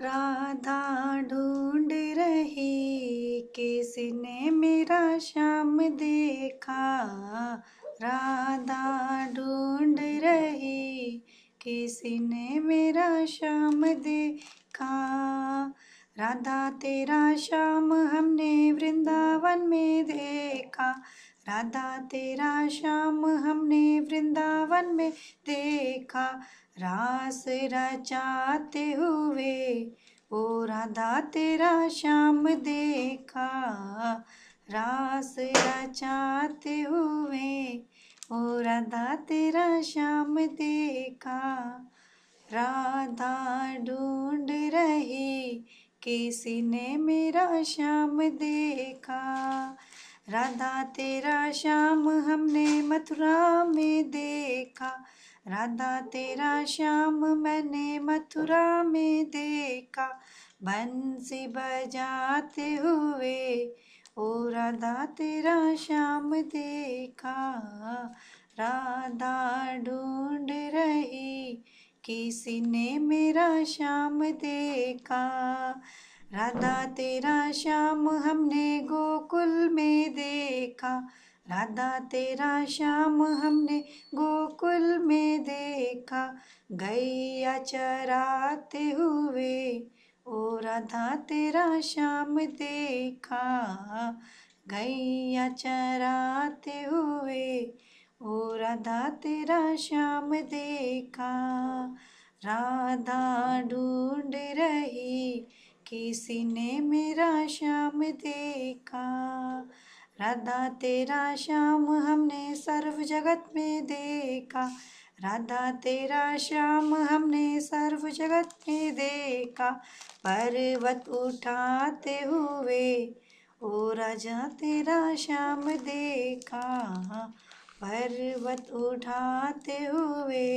राधा ढूंढ रही किसने मेरा श्याम देखा राधा ढूंढ रही किसने मेरा श्याम देखा राधा तेरा श्याम हमने वृंदावन में देखा राधा तेरा श्याम हमने जीवन में देखा रास रचाते हुए ओ राधा तेरा श्याम देखा रास रचाते हुए ओ राधा तेरा श्याम देखा राधा ढूंढ रही किसी ने मेरा श्याम देखा राधा तेरा श्याम हमने मथुरा में देखा राधा तेरा श्याम मैंने मथुरा में देखा बंसी बजाते हुए ओ राधा तेरा श्याम देखा राधा ढूंढ रही किसी ने मेरा श्याम देखा राधा तेरा श्याम हमने गोकुल में देखा राधा तेरा श्याम हमने गोकुल में देखा गैया चराते हुए ओ राधा तेरा श्याम देखा गैया चराते हुए ओ राधा तेरा श्याम देखा राधा ढूंढ रही किसी ने मेरा श्याम देखा राधा तेरा श्याम हमने सर्व जगत में देखा राधा तेरा श्याम हमने सर्व जगत में देखा पर्वत उठाते हुए ओ राजा तेरा श्याम देखा पर्वत उठाते हुए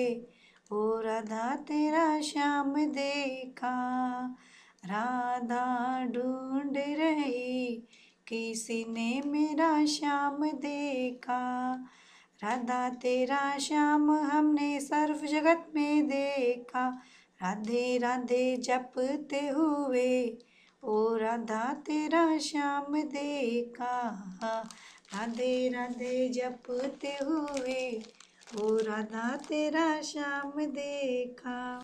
ओ राधा तेरा श्याम देखा राधा ढूंढ रही किसी ने मेरा श्याम देखा राधा तेरा श्याम हमने सर्व जगत में देखा राधे राधे जपते हुए ओ राधा तेरा श्याम देखा राधे राधे जपते हुए ओ राधा तेरा श्याम देखा